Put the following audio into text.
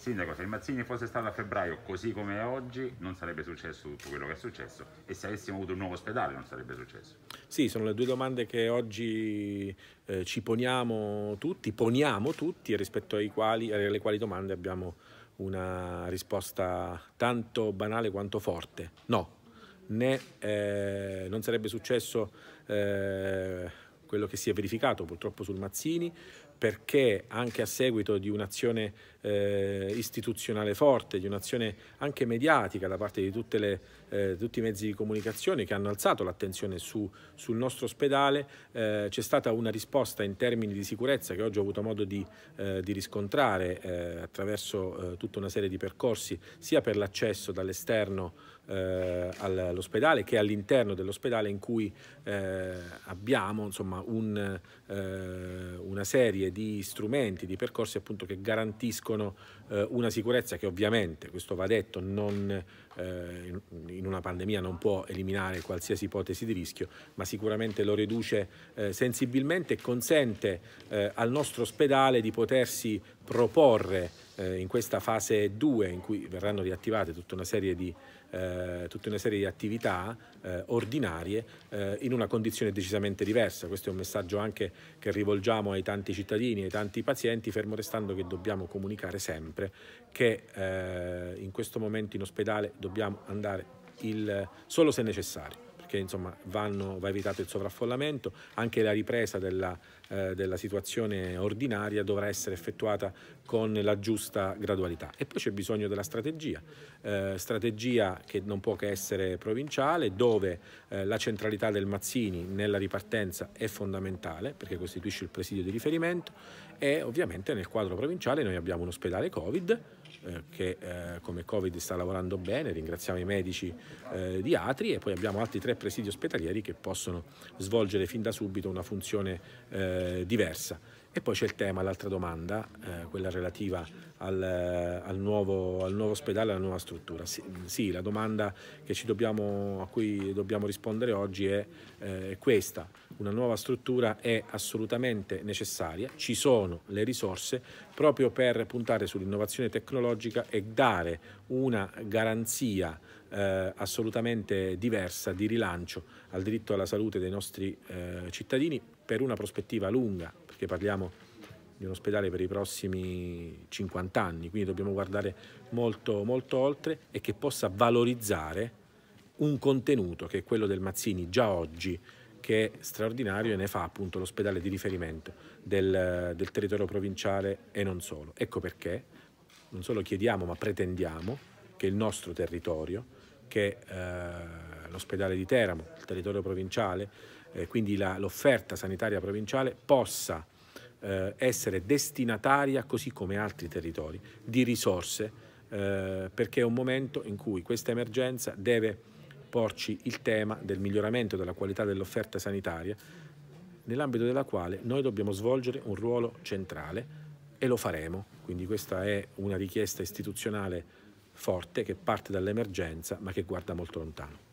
Sindaco, se il Mazzini fosse stato a febbraio così come è oggi, non sarebbe successo tutto quello che è successo e se avessimo avuto un nuovo ospedale non sarebbe successo. Sì, sono le due domande che oggi eh, ci poniamo tutti, poniamo tutti, rispetto quali, alle quali domande abbiamo una risposta tanto banale quanto forte. No, né eh, non sarebbe successo eh, quello che si è verificato purtroppo sul Mazzini, perché anche a seguito di un'azione eh, istituzionale forte, di un'azione anche mediatica da parte di le, eh, tutti i mezzi di comunicazione che hanno alzato l'attenzione su, sul nostro ospedale, eh, c'è stata una risposta in termini di sicurezza che oggi ho avuto modo di, eh, di riscontrare eh, attraverso eh, tutta una serie di percorsi, sia per l'accesso dall'esterno eh, all'ospedale, che è all'interno dell'ospedale in cui eh, abbiamo insomma, un, eh, una serie di strumenti, di percorsi appunto, che garantiscono eh, una sicurezza che ovviamente, questo va detto, non, eh, in una pandemia non può eliminare qualsiasi ipotesi di rischio, ma sicuramente lo riduce eh, sensibilmente e consente al nostro ospedale di potersi proporre eh, in questa fase 2 in cui verranno riattivate tutta una serie di, eh, una serie di attività eh, ordinarie eh, in una condizione decisamente diversa. Questo è un messaggio anche che rivolgiamo ai tanti cittadini, ai tanti pazienti, fermo restando che dobbiamo comunicare sempre che eh, in questo momento in ospedale dobbiamo andare il, solo se necessario perché insomma, vanno, va evitato il sovraffollamento, anche la ripresa della, eh, della, situazione ordinaria dovrà essere effettuata con la giusta gradualità. E poi c'è bisogno della strategia, eh, strategia che non può che essere provinciale, dove eh, la centralità del Mazzini nella ripartenza è fondamentale perché costituisce il presidio di riferimento e ovviamente nel quadro provinciale noi abbiamo un ospedale Covid, eh, che eh, come Covid sta lavorando bene, ringraziamo i medici eh, di Atri e poi abbiamo altri tre presidi ospedalieri che possono svolgere fin da subito una funzione eh, diversa. E poi c'è il tema, l'altra domanda, eh, quella relativa al, al, nuovo, al nuovo, ospedale, alla nuova struttura. Sì, sì la domanda dobbiamo, a cui dobbiamo rispondere oggi è eh, questa. Una nuova struttura è assolutamente necessaria, ci sono le risorse proprio per puntare sull'innovazione tecnologica e dare una garanzia eh, assolutamente diversa di rilancio al diritto alla salute dei nostri eh, cittadini per una prospettiva lunga, perché parliamo di di un ospedale per i prossimi 50 anni, quindi dobbiamo guardare molto, molto oltre e che possa valorizzare un contenuto che è quello del Mazzini già oggi, che è straordinario e ne fa appunto l'ospedale di riferimento del, del territorio provinciale e non solo. Ecco perché non solo chiediamo ma pretendiamo che il nostro territorio, che eh, l'ospedale di Teramo, il territorio provinciale, eh, quindi l'offerta sanitaria provinciale possa eh, essere destinataria, così come altri territori, di risorse, eh, perché è un momento in cui questa emergenza deve porci il tema del miglioramento della qualità dell'offerta sanitaria, nell'ambito della quale noi dobbiamo svolgere un ruolo centrale e lo faremo. Quindi questa è una richiesta istituzionale forte che parte dall'emergenza ma che guarda molto lontano.